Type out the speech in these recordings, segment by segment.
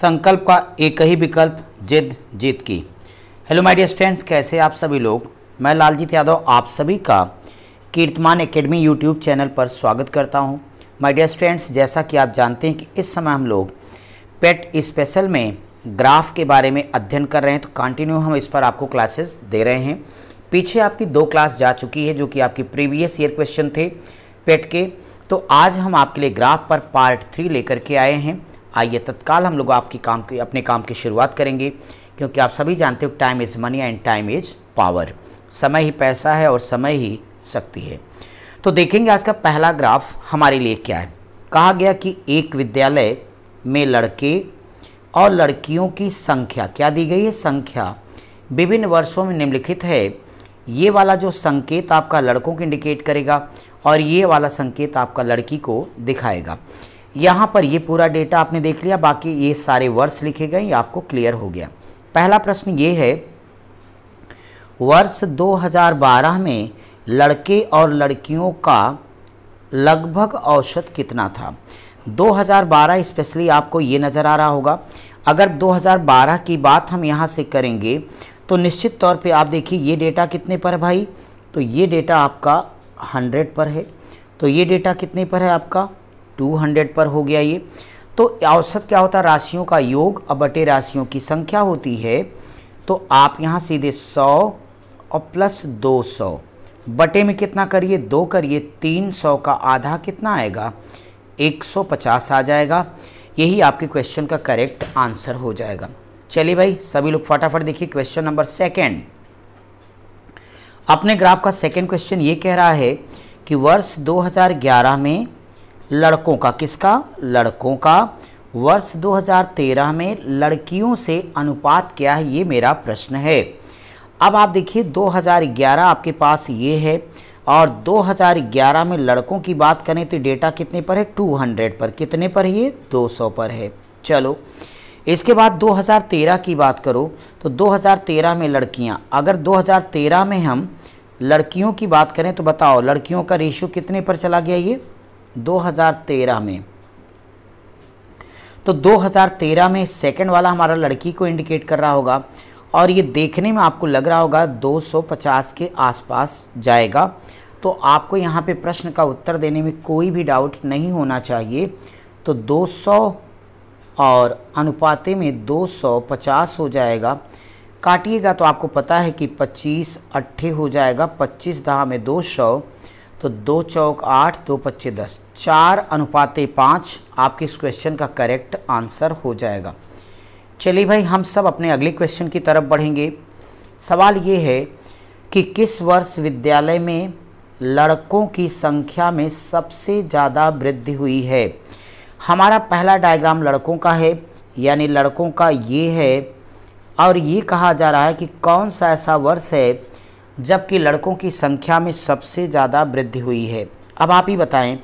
संकल्प का एक ही विकल्प जिद जीत की हेलो माय डियर स्टूडेंट्स कैसे आप सभी लोग मैं लालजीत यादव आप सभी का कीर्तमान एकेडमी यूट्यूब चैनल पर स्वागत करता हूं माय डियर स्टूडेंट्स जैसा कि आप जानते हैं कि इस समय हम लोग पेट स्पेशल में ग्राफ के बारे में अध्ययन कर रहे हैं तो कंटिन्यू हम इस पर आपको क्लासेस दे रहे हैं पीछे आपकी दो क्लास जा चुकी है जो कि आपकी प्रीवियस ईयर क्वेश्चन थे पेट के तो आज हम आपके लिए ग्राफ पर पार्ट थ्री लेकर के आए हैं आइए तत्काल हम लोग आपकी काम की अपने काम की शुरुआत करेंगे क्योंकि आप सभी जानते हो time is money and time is power समय ही पैसा है और समय ही शक्ति है तो देखेंगे आज का पहला ग्राफ हमारे लिए क्या है कहा गया कि एक विद्यालय में लड़के और लड़कियों की संख्या क्या दी गई है संख्या विभिन्न वर्षों में निम्नलिखित है ये वाला जो संकेत आपका लड़कों को इंडिकेट करेगा और ये वाला संकेत आपका लड़की को दिखाएगा यहाँ पर ये पूरा डेटा आपने देख लिया बाकी ये सारे वर्ष लिखे गए ये आपको क्लियर हो गया पहला प्रश्न ये है वर्ष 2012 में लड़के और लड़कियों का लगभग औसत कितना था 2012 स्पेशली आपको ये नज़र आ रहा होगा अगर 2012 की बात हम यहाँ से करेंगे तो निश्चित तौर पे आप देखिए ये डेटा कितने पर है भाई तो ये डेटा आपका 100 पर है तो ये डेटा कितने पर है आपका 200 पर हो गया ये तो औसत क्या होता है राशियों का योग अब बटे राशियों की संख्या होती है तो आप यहाँ सीधे 100 और प्लस 200 बटे में कितना करिए दो करिए तीन सौ का आधा कितना आएगा एक सौ पचास आ जाएगा यही आपके क्वेश्चन का करेक्ट आंसर हो जाएगा चलिए भाई सभी लोग फटाफट देखिए क्वेश्चन नंबर सेकेंड अपने ग्राफ का सेकेंड क्वेश्चन ये कह रहा है कि वर्ष 2011 में लड़कों का किसका लड़कों का वर्ष 2013 में लड़कियों से अनुपात क्या है ये मेरा प्रश्न है अब आप देखिए 2011 आपके पास ये है और 2011 में लड़कों की बात करें तो डेटा कितने पर है 200 पर कितने पर ये 200 पर है चलो इसके बाद 2013 की बात करो तो 2013 में लड़कियां अगर 2013 में हम लड़कियों की बात करें तो बताओ लड़कियों का रेशियो कितने पर चला गया ये 2013 में तो 2013 में सेकंड वाला हमारा लड़की को इंडिकेट कर रहा होगा और ये देखने में आपको लग रहा होगा 250 के आसपास जाएगा तो आपको यहाँ पे प्रश्न का उत्तर देने में कोई भी डाउट नहीं होना चाहिए तो 200 और अनुपाते में 250 हो जाएगा काटिएगा तो आपको पता है कि 25 अट्ठे हो जाएगा 25 दहा में दो सौ तो दो चौक आठ दो पच्चे दस चार अनुपाते पाँच आपके इस क्वेश्चन का करेक्ट आंसर हो जाएगा चलिए भाई हम सब अपने अगले क्वेश्चन की तरफ बढ़ेंगे सवाल ये है कि किस वर्ष विद्यालय में लड़कों की संख्या में सबसे ज़्यादा वृद्धि हुई है हमारा पहला डायग्राम लड़कों का है यानी लड़कों का ये है और ये कहा जा रहा है कि कौन सा ऐसा वर्ष है जबकि लड़कों की संख्या में सबसे ज़्यादा वृद्धि हुई है अब आप ही बताएं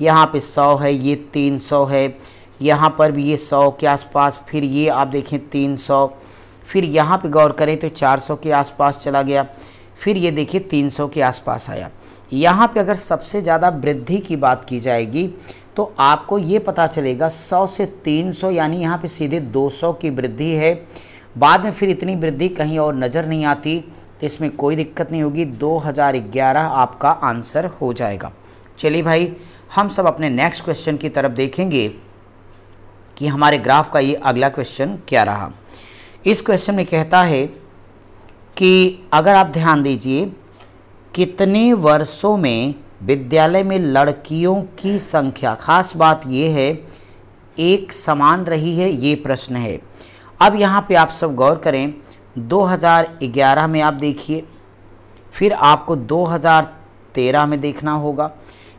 यहाँ पे सौ है ये तीन सौ है यहाँ पर भी ये सौ के आसपास फिर ये आप देखें तीन सौ फिर यहाँ पे गौर करें तो चार सौ के आसपास चला गया फिर ये देखिए तीन सौ के आसपास आया यहाँ पे अगर सबसे ज़्यादा वृद्धि की बात की जाएगी तो आपको ये पता चलेगा सौ से सौ यानी यहाँ पर सीधे दो की वृद्धि है बाद में फिर इतनी वृद्धि कहीं और नज़र नहीं आती तो इसमें कोई दिक्कत नहीं होगी 2011 आपका आंसर हो जाएगा चलिए भाई हम सब अपने नेक्स्ट क्वेश्चन की तरफ देखेंगे कि हमारे ग्राफ का ये अगला क्वेश्चन क्या रहा इस क्वेश्चन में कहता है कि अगर आप ध्यान दीजिए कितने वर्षों में विद्यालय में लड़कियों की संख्या खास बात ये है एक समान रही है ये प्रश्न है अब यहाँ पे आप सब गौर करें 2011 में आप देखिए फिर आपको 2013 में देखना होगा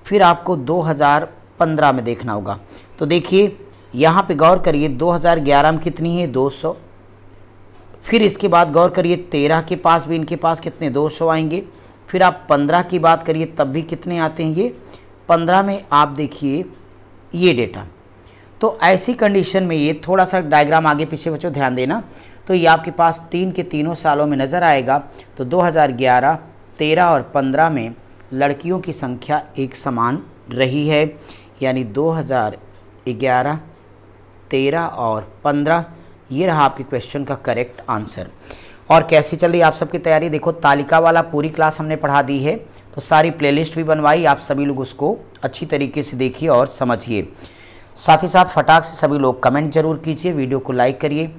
फिर आपको 2015 में देखना होगा तो देखिए यहाँ पे गौर करिए 2011 में कितनी है 200 फिर इसके बाद गौर करिए 13 के पास भी इनके पास कितने 200 आएंगे फिर आप 15 की बात करिए तब भी कितने आते हैं ये 15 में आप देखिए ये डेटा तो ऐसी कंडीशन में ये थोड़ा सा डायग्राम आगे पीछे बच्चों ध्यान देना तो ये आपके पास तीन के तीनों सालों में नज़र आएगा तो 2011, 13 और 15 में लड़कियों की संख्या एक समान रही है यानी 2011, 13 और 15 ये रहा आपके क्वेश्चन का करेक्ट आंसर और कैसी चल रही आप सबकी तैयारी देखो तालिका वाला पूरी क्लास हमने पढ़ा दी है तो सारी प्लेलिस्ट भी बनवाई आप सभी लोग उसको अच्छी तरीके से देखिए और समझिए साथ ही साथ फटाक से सभी लोग कमेंट जरूर कीजिए वीडियो को लाइक करिए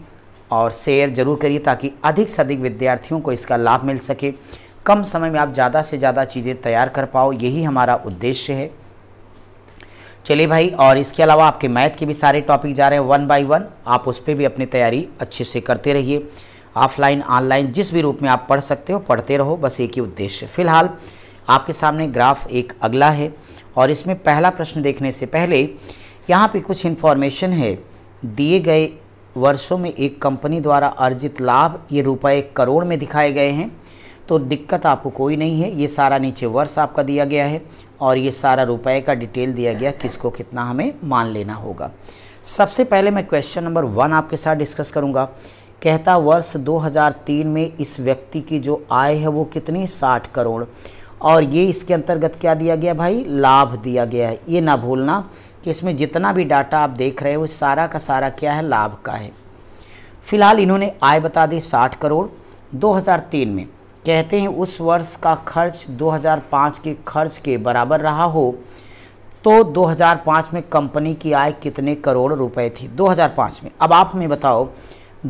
और शेयर जरूर करिए ताकि अधिक से अधिक विद्यार्थियों को इसका लाभ मिल सके कम समय में आप ज़्यादा से ज़्यादा चीज़ें तैयार कर पाओ यही हमारा उद्देश्य है चलिए भाई और इसके अलावा आपके मैथ के भी सारे टॉपिक जा रहे हैं वन बाय वन आप उस पर भी अपनी तैयारी अच्छे से करते रहिए ऑफलाइन ऑनलाइन जिस भी रूप में आप पढ़ सकते हो पढ़ते रहो बस एक ही उद्देश्य फिलहाल आपके सामने ग्राफ एक अगला है और इसमें पहला प्रश्न देखने से पहले यहाँ पे कुछ इन्फॉर्मेशन है दिए गए वर्षों में एक कंपनी द्वारा अर्जित लाभ ये रुपए करोड़ में दिखाए गए हैं तो दिक्कत आपको कोई नहीं है ये सारा नीचे वर्ष आपका दिया गया है और ये सारा रुपए का डिटेल दिया गया किसको कितना हमें मान लेना होगा सबसे पहले मैं क्वेश्चन नंबर वन आपके साथ डिस्कस करूँगा कहता वर्ष 2003 में इस व्यक्ति की जो आय है वो कितनी 60 करोड़ और ये इसके अंतर्गत क्या दिया गया भाई लाभ दिया गया है ये ना भूलना कि इसमें जितना भी डाटा आप देख रहे हो सारा का सारा क्या है लाभ का है फिलहाल इन्होंने आय बता दी 60 करोड़ 2003 में कहते हैं उस वर्ष का खर्च 2005 के खर्च के बराबर रहा हो तो 2005 में कंपनी की आय कितने करोड़ रुपए थी 2005 में अब आप हमें बताओ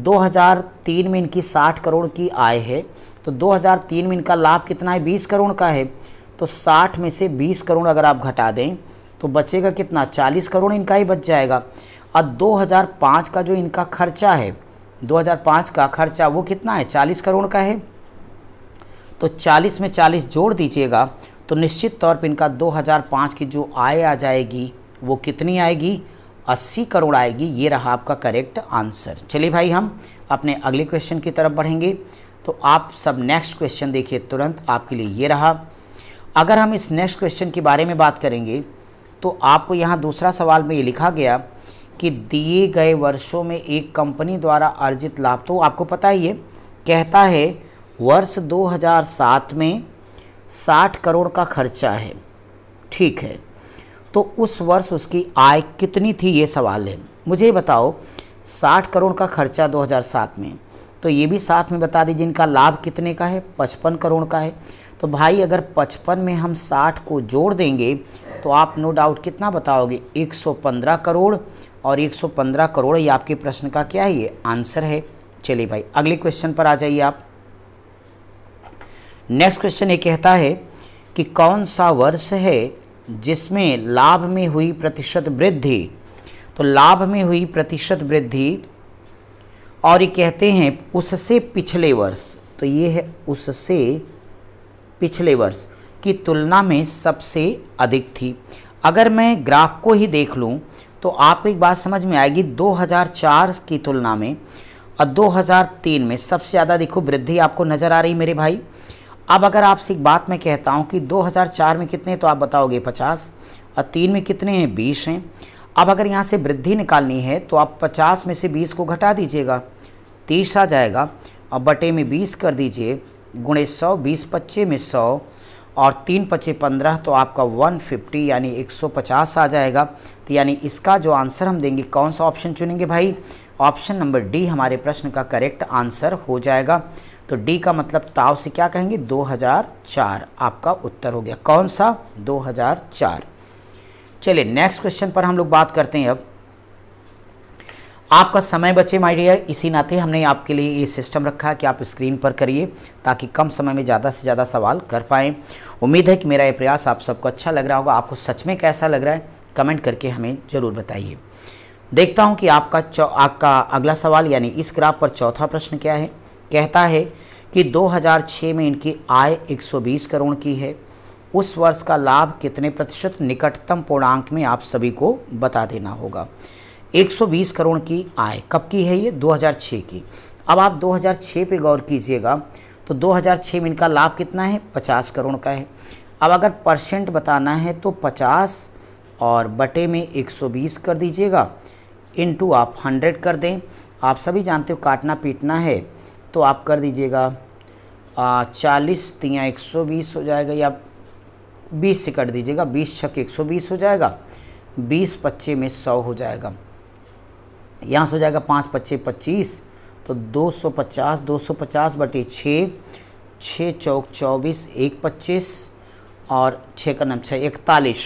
2003 में इनकी 60 करोड़ की आय है तो 2003 में इनका लाभ कितना है 20 करोड़ का है तो 60 में से 20 करोड़ अगर आप घटा दें तो बचेगा कितना चालीस करोड़ इनका ही बच जाएगा और 2005 का जो इनका खर्चा है 2005 का खर्चा वो कितना है चालीस करोड़ का है तो चालीस में चालीस जोड़ दीजिएगा तो निश्चित तौर पर इनका 2005 की जो आय आ जाएगी वो कितनी आएगी अस्सी करोड़ आएगी ये रहा आपका करेक्ट आंसर चलिए भाई हम अपने अगले क्वेश्चन की तरफ बढ़ेंगे तो आप सब नेक्स्ट क्वेश्चन देखिए तुरंत आपके लिए ये रहा अगर हम इस नेक्स्ट क्वेश्चन के बारे में बात करेंगे तो आपको यहाँ दूसरा सवाल में ये लिखा गया कि दिए गए वर्षों में एक कंपनी द्वारा अर्जित लाभ तो आपको पता ही है कहता है वर्ष 2007 में 60 करोड़ का खर्चा है ठीक है तो उस वर्ष उसकी आय कितनी थी ये सवाल है मुझे बताओ 60 करोड़ का खर्चा 2007 में तो ये भी साथ में बता दीजिए इनका लाभ कितने का है 55 करोड़ का है तो भाई अगर 55 में हम 60 को जोड़ देंगे तो आप नो डाउट कितना बताओगे 115 करोड़ और 115 करोड़ ये आपके प्रश्न का क्या है ये आंसर है चलिए भाई अगले क्वेश्चन पर आ जाइए आप नेक्स्ट क्वेश्चन ये कहता है कि कौन सा वर्ष है जिसमें लाभ में हुई प्रतिशत वृद्धि तो लाभ में हुई प्रतिशत वृद्धि और ये कहते हैं उससे पिछले वर्ष तो ये है उससे पिछले वर्ष की तुलना में सबसे अधिक थी अगर मैं ग्राफ को ही देख लूँ तो आपको एक बात समझ में आएगी 2004 की तुलना में और 2003 में सबसे ज़्यादा देखो वृद्धि आपको नज़र आ रही मेरे भाई अब अगर आपसे एक बात मैं कहता हूँ कि 2004 में कितने तो आप बताओगे 50 और तीन में कितने हैं 20 हैं अब अगर यहाँ से वृद्धि निकालनी है तो आप 50 में से 20 को घटा दीजिएगा 30 आ जाएगा और बटे में 20 कर दीजिए गुणे सौ बीस पच्चे में सौ और तीन पच्चे पंद्रह तो आपका वन फिफ्टी यानी एक सौ पचास आ जाएगा तो यानी इसका जो आंसर हम देंगे कौन सा ऑप्शन चुनेंगे भाई ऑप्शन नंबर डी हमारे प्रश्न का करेक्ट आंसर हो जाएगा तो डी का मतलब ताव से क्या कहेंगे 2004 आपका उत्तर हो गया कौन सा 2004 चलिए नेक्स्ट क्वेश्चन पर हम लोग बात करते हैं अब आपका समय बचे माय डियर इसी नाते हमने आपके लिए ये सिस्टम रखा है कि आप स्क्रीन पर करिए ताकि कम समय में ज़्यादा से ज़्यादा सवाल कर पाएँ उम्मीद है कि मेरा ये प्रयास आप सबको अच्छा लग रहा होगा आपको सच में कैसा लग रहा है कमेंट करके हमें ज़रूर बताइए देखता हूँ कि आपका आपका अगला सवाल यानी इस ग्राफ पर चौथा प्रश्न क्या है कहता है कि 2006 में इनकी आय 120 करोड़ की है उस वर्ष का लाभ कितने प्रतिशत निकटतम पूर्णांक में आप सभी को बता देना होगा 120 करोड़ की आय कब की है ये 2006 की अब आप 2006 पे गौर कीजिएगा तो 2006 में इनका लाभ कितना है 50 करोड़ का है अब अगर परसेंट बताना है तो 50 और बटे में 120 कर दीजिएगा इनटू आप 100 कर दें आप सभी जानते हो काटना पीटना है तो आप कर दीजिएगा चालीस तिया एक सौ बीस हो जाएगा या बीस से कर दीजिएगा बीस छक एक सौ बीस हो जाएगा बीस पच्चे में सौ हो जाएगा यहाँ से हो जाएगा पाँच पच्चीस पच्चीस तो दो सौ पचास दो सौ पचास बटे छः छः चौक चौबीस एक पच्चीस और छः का नम छः इकतालीस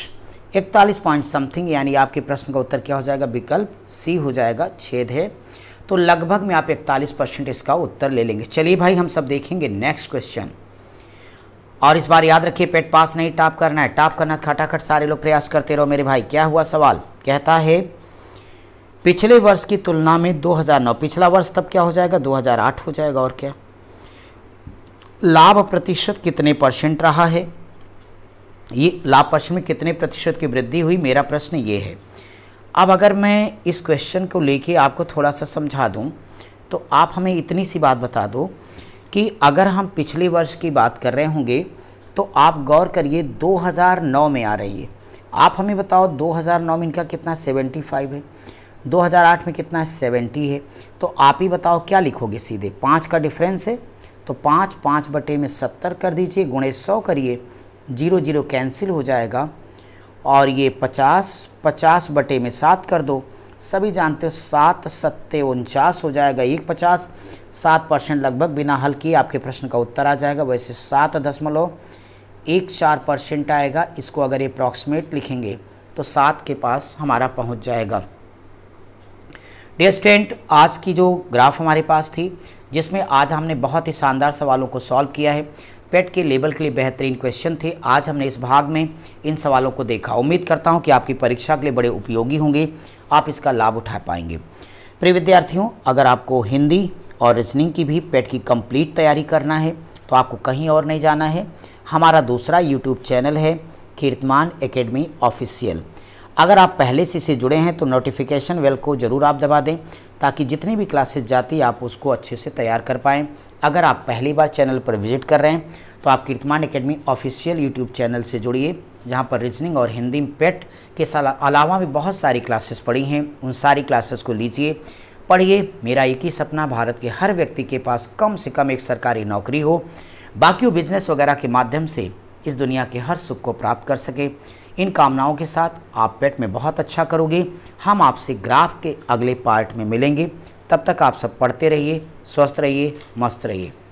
इकतालीस पॉइंट समथिंग यानी आपके प्रश्न का उत्तर क्या हो जाएगा विकल्प सी हो जाएगा छेद है तो लगभग में आप इकतालीस परसेंट इसका उत्तर ले लेंगे चलिए भाई हम सब देखेंगे नेक्स्ट क्वेश्चन और इस बार याद रखिए पेट पास नहीं टाप करना है टाप करना खटाखट सारे लोग प्रयास करते रहो मेरे भाई क्या हुआ सवाल कहता है पिछले वर्ष की तुलना में 2009 पिछला वर्ष तब क्या हो जाएगा 2008 हो जाएगा और क्या लाभ प्रतिशत कितने परसेंट रहा है ये लाभ परसेंट में कितने प्रतिशत की वृद्धि हुई मेरा प्रश्न ये है अब अगर मैं इस क्वेश्चन को लेके आपको थोड़ा सा समझा दूँ तो आप हमें इतनी सी बात बता दो कि अगर हम पिछले वर्ष की बात कर रहे होंगे तो आप गौर करिए 2009 में आ रही है आप हमें बताओ 2009 में इनका कितना 75 है 2008 में कितना है सेवेंटी है तो आप ही बताओ क्या लिखोगे सीधे पाँच का डिफरेंस है तो पाँच पाँच बटे में सत्तर कर दीजिए गुणे सौ करिए जीरो जीरो कैंसिल हो जाएगा और ये पचास पचास बटे में सात कर दो सभी जानते हो सात सत्ते उनचास हो जाएगा एक पचास सात परसेंट लगभग बिना हल किए आपके प्रश्न का उत्तर आ जाएगा वैसे सात दशमलव एक चार परसेंट आएगा इसको अगर अप्रॉक्सीमेट लिखेंगे तो सात के पास हमारा पहुंच जाएगा डियर स्टूडेंट आज की जो ग्राफ हमारे पास थी जिसमें आज हमने बहुत ही शानदार सवालों को सॉल्व किया है पेट के लेवल के लिए बेहतरीन क्वेश्चन थे आज हमने इस भाग में इन सवालों को देखा उम्मीद करता हूं कि आपकी परीक्षा के लिए बड़े उपयोगी होंगे आप इसका लाभ उठा पाएंगे प्रिय विद्यार्थियों अगर आपको हिंदी और रीजनिंग की भी पेट की कंप्लीट तैयारी करना है तो आपको कहीं और नहीं जाना है हमारा दूसरा यूट्यूब चैनल है कीर्तमान एकेडमी ऑफिशियल अगर आप पहले से से जुड़े हैं तो नोटिफिकेशन वेल को ज़रूर आप दबा दें ताकि जितनी भी क्लासेस जाती आप उसको अच्छे से तैयार कर पाएँ अगर आप पहली बार चैनल पर विजिट कर रहे हैं तो आप Kirtiman academy official YouTube channel से जुड़िए जहाँ पर रीजनिंग और हिंदी पेट के अलावा भी बहुत सारी क्लासेस पढ़ी हैं उन सारी क्लासेस को लीजिए पढ़िए मेरा एक ही सपना भारत के हर व्यक्ति के पास कम से कम एक सरकारी नौकरी हो बाकी वो बिजनेस वगैरह के माध्यम से इस दुनिया के हर सुख को प्राप्त कर सके इन कामनाओं के साथ आप पेट में बहुत अच्छा करोगे हम आपसे ग्राफ के अगले पार्ट में मिलेंगे तब तक आप सब पढ़ते रहिए स्वस्थ रहिए मस्त रहिए